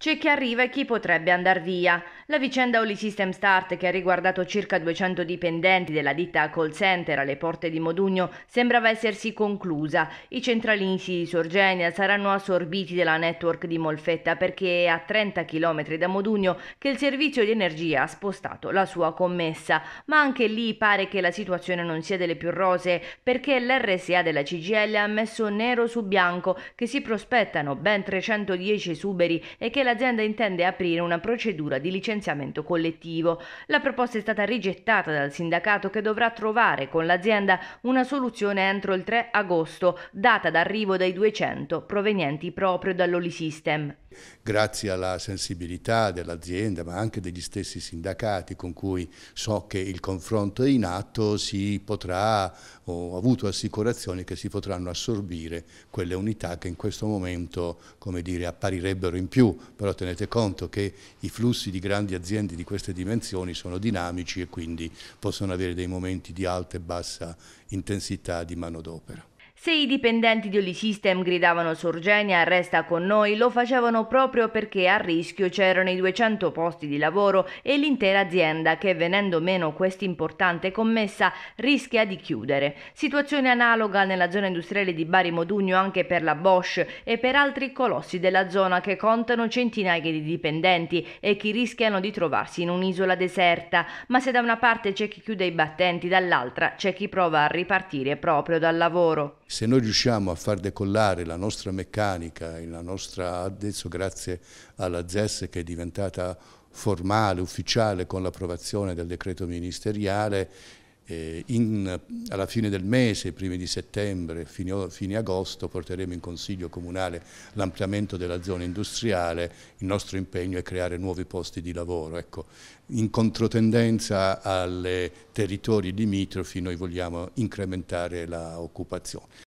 C'è chi arriva e chi potrebbe andar via. La vicenda Holy System Start, che ha riguardato circa 200 dipendenti della ditta call center alle porte di Modugno, sembrava essersi conclusa. I centralini di Sorgenia saranno assorbiti dalla network di Molfetta perché è a 30 km da Modugno che il servizio di energia ha spostato la sua commessa. Ma anche lì pare che la situazione non sia delle più rose perché l'RSA della CGL ha messo nero su bianco che si prospettano ben 310 esuberi e che l'azienda intende aprire una procedura di licenziamento licenziamento collettivo. La proposta è stata rigettata dal sindacato che dovrà trovare con l'azienda una soluzione entro il 3 agosto, data d'arrivo dai 200 provenienti proprio dall'Oli System. Grazie alla sensibilità dell'azienda ma anche degli stessi sindacati con cui so che il confronto è in atto si potrà, ho avuto assicurazioni che si potranno assorbire quelle unità che in questo momento come dire, apparirebbero in più, però tenete conto che i flussi di grandi grandi aziende di queste dimensioni sono dinamici e quindi possono avere dei momenti di alta e bassa intensità di manodopera. Se i dipendenti di System gridavano Sorgenia resta con noi, lo facevano proprio perché a rischio c'erano i 200 posti di lavoro e l'intera azienda che venendo meno questa importante commessa rischia di chiudere. Situazione analoga nella zona industriale di Bari Modugno anche per la Bosch e per altri colossi della zona che contano centinaia di dipendenti e che rischiano di trovarsi in un'isola deserta. Ma se da una parte c'è chi chiude i battenti, dall'altra c'è chi prova a ripartire proprio dal lavoro se noi riusciamo a far decollare la nostra meccanica, la nostra, adesso grazie alla ZES che è diventata formale, ufficiale con l'approvazione del decreto ministeriale, eh, in, alla fine del mese, primi di settembre, fine, fine agosto, porteremo in Consiglio Comunale l'ampliamento della zona industriale, il nostro impegno è creare nuovi posti di lavoro. Ecco, in controtendenza ai territori limitrofi noi vogliamo incrementare l'occupazione.